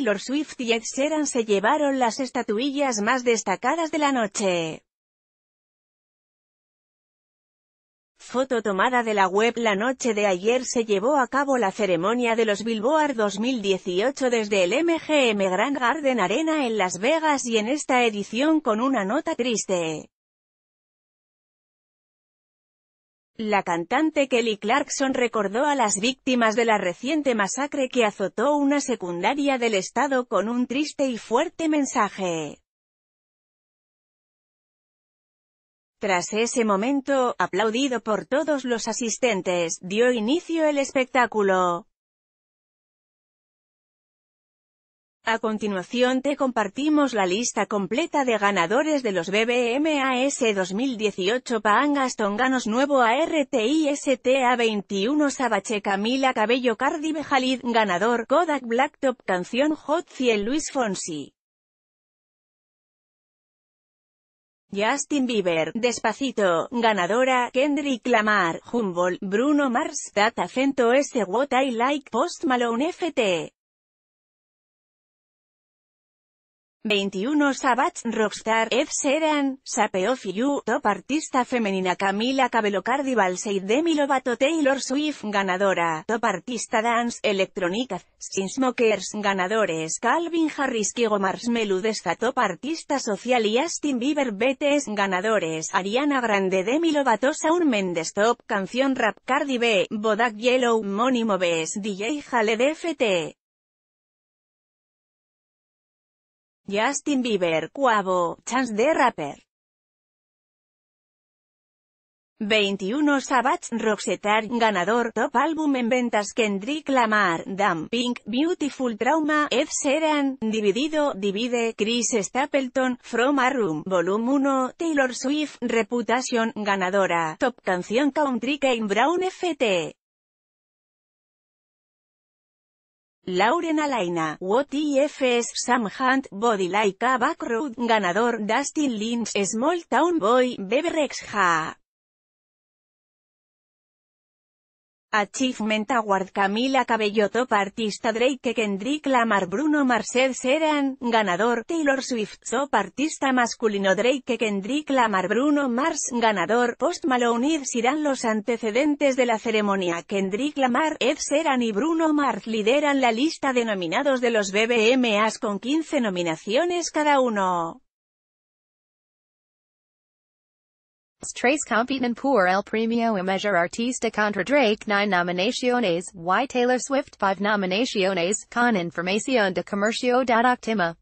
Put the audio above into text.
Taylor Swift y Ed Sheeran se llevaron las estatuillas más destacadas de la noche. Foto tomada de la web La noche de ayer se llevó a cabo la ceremonia de los Billboard 2018 desde el MGM Grand Garden Arena en Las Vegas y en esta edición con una nota triste. La cantante Kelly Clarkson recordó a las víctimas de la reciente masacre que azotó una secundaria del Estado con un triste y fuerte mensaje. Tras ese momento, aplaudido por todos los asistentes, dio inicio el espectáculo. A continuación te compartimos la lista completa de ganadores de los BBMAS 2018 Paangas ganos Nuevo ARTISTA 21 Sabache Camila Cabello Cardi Bejalid Ganador Kodak Blacktop Canción Hot 100 Luis Fonsi Justin Bieber, Despacito, Ganadora, Kendrick Lamar, Humboldt, Bruno Mars, Data S What I Like, Post Malone FT. 21 Savage Rockstar F. Seran, Sapeo Fiu, Top Artista Femenina Camila Cabello Cardi Balsay, Demi Lovato Taylor Swift Ganadora, Top Artista Dance, Electronica, Sin Smokers Ganadores Calvin Harris Kigo Mars Desta Top Artista Social y Justin Bieber BTS Ganadores Ariana Grande Demi Lovato Shawn Mendes Top Canción Rap Cardi B, Bodak Yellow Money Moves DJ Khaled FT Justin Bieber, Cuavo, Chance de Rapper. 21 Savage Roxetar ganador Top Álbum en ventas Kendrick Lamar, Damn, Pink, Beautiful Trauma, Ed Seran, Dividido, Divide, Chris Stapleton, From a Room, Volume 1, Taylor Swift, Reputation, ganadora, Top Canción Country Kane Brown FT. Lauren Alaina, What Sam Hunt, Body Like a Backroad, ganador Dustin Lynch, Small Town Boy, Bebe Ha. Achievement Award Camila Cabello Top Artista Drake Kendrick Lamar Bruno Ed Seran, ganador Taylor Swift Top Artista Masculino Drake Kendrick Lamar Bruno Mars, ganador Post Malone Irán Los antecedentes de la ceremonia Kendrick Lamar, Ed Seran y Bruno Mars lideran la lista de nominados de los BBMAs con 15 nominaciones cada uno. Trace compiten por el premio a mejor artista contra Drake 9 nominaciones, y Taylor Swift 5 nominaciones, con información de comercio.octima.